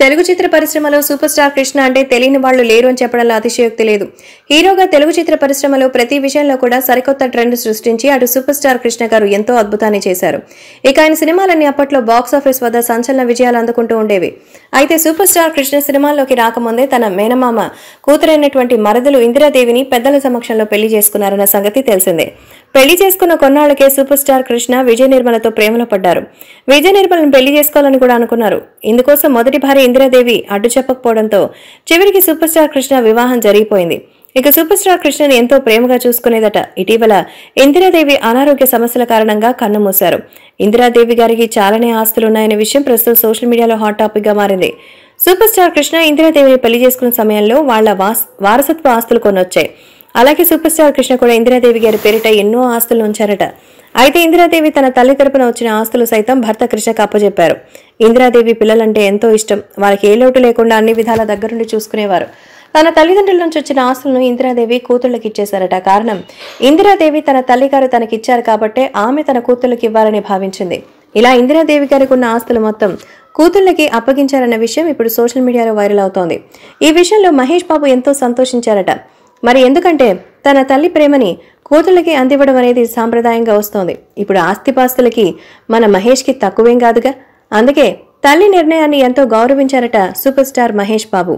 తెలుగు చిత్ర పరిశ్రమలో super superstar Krishna అంటే తెలియని వాళ్ళు లేరు అని చెప్పడంలో అతిశయోక్తి లేదు హీరోగా తెలుగు చిత్ర పరిశ్రమలో ప్రతి విషయంలో కూడా సరికొత్త ట్రెండ్ సృష్టించి అటు సూపర్ స్టార్ కృష్ణ గారు ఎంతో అద్భుతాన్ని చేశారు ఇక ఆయన సినిమాలన్నీ అప్పట్లో బాక్స్ ఆఫీస్ వద్ద సంచలన విజయాలు అందుకుంటూ ఉండేవి అయితే సూపర్ స్టార్ కృష్ణ సినిమాల్లోకి రాకముందే తన మేనమామ కూతురైనటువంటి మరదలు ఇందిరాదేవిని పెద్దల సమక్షంలో పెళ్లి చేసుకున్నారన్న సంగతి తెలిసిందే పెళ్లి చేసుకున్న కొన్నాళ్లకే సూపర్ స్టార్ కృష్ణ విజయ నిర్మలతో ప్రేమలో పడ్డారు విజయ నిర్మలను పెళ్లి చేసుకోవాలని కూడా అనుకున్నారు ఇందుకోసం మొదటి భార్య ఇందిరాదేవి అడ్డు చెప్పకపోవడంతో చివరికి సూపర్ స్టార్ కృష్ణ వివాహం జరిగిపోయింది ఇక సూపర్ స్టార్ కృష్ణను ఎంతో ప్రేమగా చూసుకునేదట ఇటీవల ఇందిరాదేవి అనారోగ్య సమస్యల కారణంగా కన్నుమూశారు ఇందిరాదేవి గారికి చాలానే ఆస్తులున్నాయనే విషయం ప్రస్తుతం సోషల్ మీడియాలో హాట్ టాపిక్ గా మారింది సూపర్ స్టార్ కృష్ణ ఇందిరాదేవిని పెళ్లి చేసుకున్న సమయంలో వాళ్ల వారసత్వ ఆస్తులు కొనొచ్చాయి అలాగే సూపర్ స్టార్ కృష్ణ కూడా ఇందిరాదేవి గారి పేరిట ఎన్నో ఆస్తులు ఉంచారట అయితే ఇందిరాదేవి తన తల్లి తరపున వచ్చిన ఆస్తులు సైతం భర్త కృష్ణకు అప్పజెప్పారు ఇందిరాదేవి పిల్లలంటే ఎంతో ఇష్టం వారికి ఏ లోటు లేకుండా అన్ని విధాల దగ్గరుండి చూసుకునేవారు తన తల్లిదండ్రుల నుంచి వచ్చిన ఆస్తులను ఇందిరాదేవి కూతుళ్ళకి ఇచ్చేశారట కారణం ఇందిరాదేవి తన తల్లిగారు తనకిచ్చారు కాబట్టే ఆమె తన కూతుళ్ళకి ఇవ్వాలని భావించింది ఇలా ఇందిరాదేవి గారికి ఉన్న ఆస్తులు మొత్తం కూతుళ్ళకి అప్పగించారన్న విషయం ఇప్పుడు సోషల్ మీడియాలో వైరల్ అవుతోంది ఈ విషయంలో మహేష్ బాబు ఎంతో సంతోషించారట మరి ఎందుకంటే తన తల్లి ప్రేమని కూతుళ్ళకి అందివ్వడం అనేది సాంప్రదాయంగా వస్తోంది ఇప్పుడు ఆస్తిపాస్తులకి మన మహేష్కి తక్కువేం కాదుగా అందుకే తల్లి నిర్ణయాన్ని ఎంతో గౌరవించారట సూపర్ స్టార్ మహేష్ బాబు